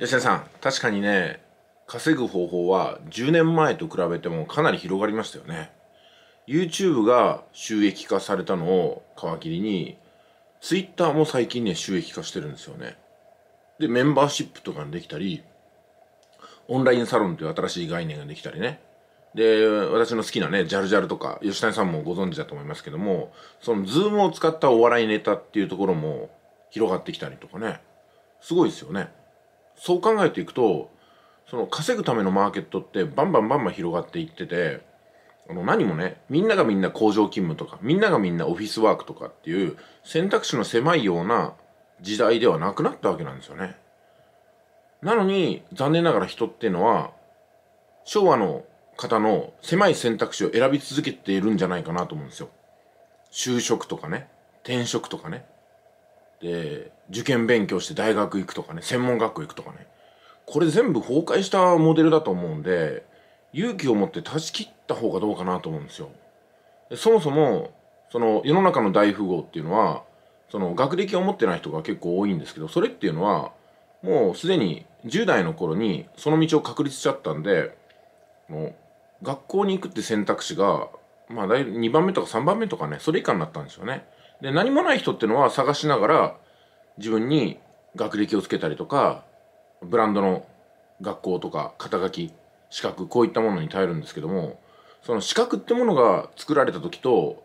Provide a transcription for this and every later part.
吉田さん確かにね稼ぐ方法は10年前と比べてもかなり広がりましたよね YouTube が収益化されたのを皮切りに Twitter も最近ね収益化してるんですよねでメンバーシップとかにできたりオンラインサロンという新しい概念ができたりねで、私の好きなね、ジャルジャルとか、吉谷さんもご存知だと思いますけども、そのズームを使ったお笑いネタっていうところも広がってきたりとかね、すごいですよね。そう考えていくとその稼ぐためのマーケットってバンバンバンバン広がっていっててあの何もねみんながみんな工場勤務とかみんながみんなオフィスワークとかっていう選択肢の狭いような時代ではなくなったわけなんですよね。なのに残念ながら人っていうのは昭和の方の狭い選択肢を選び続けているんじゃないかなと思うんですよ。就職とかね転職とかねで、受験勉強して大学行くとかね、専門学校行くとかね。これ全部崩壊したモデルだと思うんで、勇気を持って断ち切った方がどうかなと思うんですよ。そもそも、その世の中の大富豪っていうのは、その学歴を持ってない人が結構多いんですけど、それっていうのは、もうすでに10代の頃にその道を確立しちゃったんで、う学校に行くって選択肢が、まあ、2番目とか3番目とかね、それ以下になったんですよね。で何もない人ってのは探しながら自分に学歴をつけたりとかブランドの学校とか肩書き資格こういったものに頼るんですけどもその資格ってものが作られた時と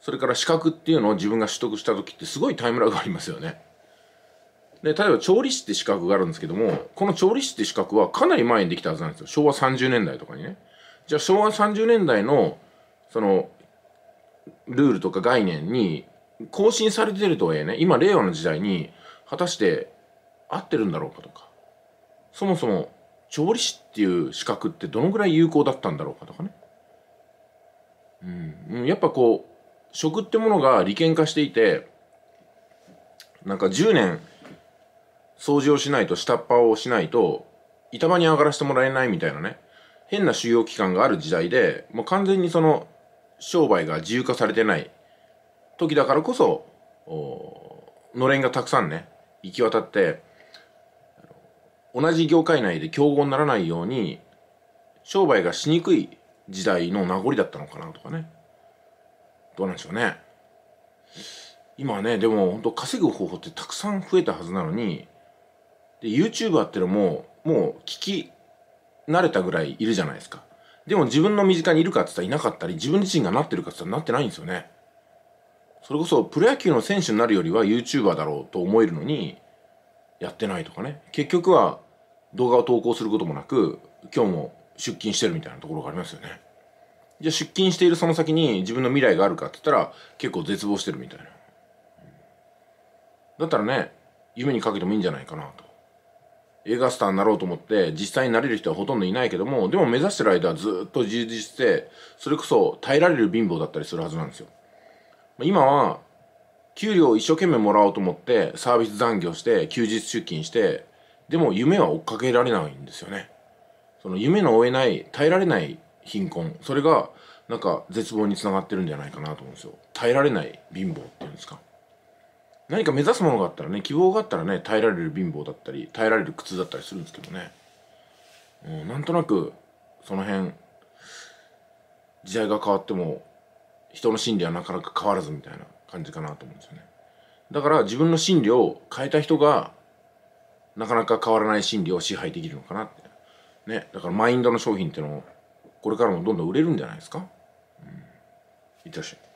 それから資格っていうのを自分が取得した時ってすごいタイムラグありますよね。で例えば調理師って資格があるんですけどもこの調理師って資格はかなり前にできたはずなんですよ昭和30年代とかにね。じゃあ昭和30年代のそのルールとか概念に更新されてるとはいえね、今、令和の時代に、果たして合ってるんだろうかとか、そもそも調理師っていう資格ってどのぐらい有効だったんだろうかとかね。うん、やっぱこう、食ってものが利権化していて、なんか10年掃除をしないと、下っ端をしないと、板場に上がらせてもらえないみたいなね、変な収容期間がある時代で、もう完全にその商売が自由化されてない時だからこそのれんがたくさんね行き渡って同じ業界内で競合にならないように商売がしにくい時代の名残だったのかなとかねどうなんでしょうね今はねでも本当稼ぐ方法ってたくさん増えたはずなのにで YouTuber ってのももう聞き慣れたぐらいいるじゃないですかでも自分の身近にいるかっつったらいなかったり自分自身がなってるかっつったらなってないんですよねそれこそプロ野球の選手になるよりは YouTuber だろうと思えるのにやってないとかね結局は動画を投稿することもなく今日も出勤してるみたいなところがありますよねじゃあ出勤しているその先に自分の未来があるかって言ったら結構絶望してるみたいなだったらね夢にかけてもいいんじゃないかなと映画スターになろうと思って実際になれる人はほとんどいないけどもでも目指してる間はずっと充実してそれこそ耐えられる貧乏だったりするはずなんですよ今は給料を一生懸命もらおうと思ってサービス残業して休日出勤してでも夢は追っかけられないんですよねその夢の追えない耐えられない貧困それがなんか絶望につながってるんじゃないかなと思うんですよ耐えられない貧乏っていうんですか何か目指すものがあったらね希望があったらね耐えられる貧乏だったり耐えられる苦痛だったりするんですけどね、うん、なんとなくその辺時代が変わっても人の心理はなかなか変わらずみたいな感じかなと思うんですよねだから自分の心理を変えた人がなかなか変わらない心理を支配できるのかなってねだからマインドの商品っていうのをこれからもどんどん売れるんじゃないですか、うん、いってらっしゃい